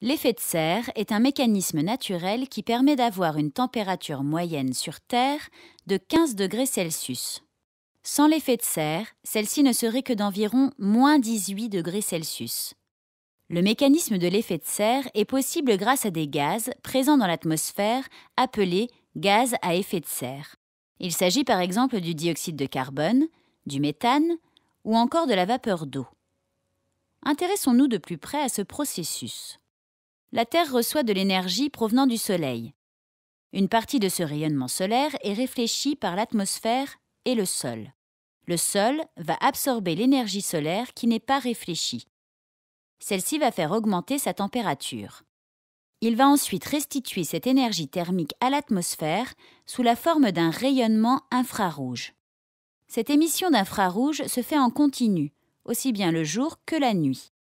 L'effet de serre est un mécanisme naturel qui permet d'avoir une température moyenne sur Terre de 15 degrés Celsius. Sans l'effet de serre, celle-ci ne serait que d'environ moins 18 degrés Celsius. Le mécanisme de l'effet de serre est possible grâce à des gaz présents dans l'atmosphère appelés gaz à effet de serre. Il s'agit par exemple du dioxyde de carbone, du méthane ou encore de la vapeur d'eau. Intéressons-nous de plus près à ce processus la Terre reçoit de l'énergie provenant du Soleil. Une partie de ce rayonnement solaire est réfléchie par l'atmosphère et le sol. Le sol va absorber l'énergie solaire qui n'est pas réfléchie. Celle-ci va faire augmenter sa température. Il va ensuite restituer cette énergie thermique à l'atmosphère sous la forme d'un rayonnement infrarouge. Cette émission d'infrarouge se fait en continu, aussi bien le jour que la nuit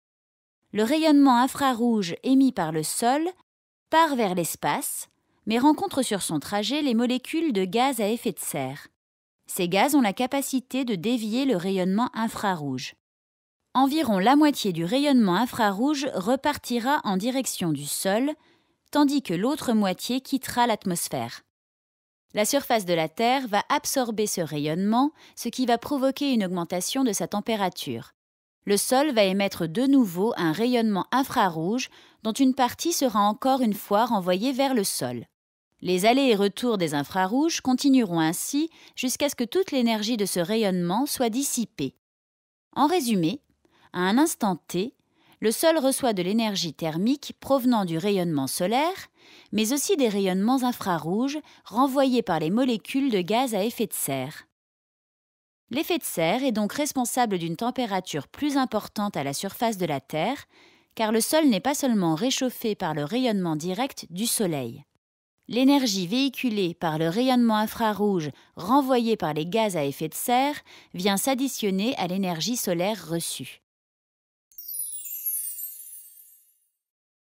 le rayonnement infrarouge émis par le sol part vers l'espace, mais rencontre sur son trajet les molécules de gaz à effet de serre. Ces gaz ont la capacité de dévier le rayonnement infrarouge. Environ la moitié du rayonnement infrarouge repartira en direction du sol, tandis que l'autre moitié quittera l'atmosphère. La surface de la Terre va absorber ce rayonnement, ce qui va provoquer une augmentation de sa température le sol va émettre de nouveau un rayonnement infrarouge dont une partie sera encore une fois renvoyée vers le sol. Les allers et retours des infrarouges continueront ainsi jusqu'à ce que toute l'énergie de ce rayonnement soit dissipée. En résumé, à un instant t, le sol reçoit de l'énergie thermique provenant du rayonnement solaire, mais aussi des rayonnements infrarouges renvoyés par les molécules de gaz à effet de serre. L'effet de serre est donc responsable d'une température plus importante à la surface de la Terre, car le sol n'est pas seulement réchauffé par le rayonnement direct du Soleil. L'énergie véhiculée par le rayonnement infrarouge renvoyé par les gaz à effet de serre vient s'additionner à l'énergie solaire reçue.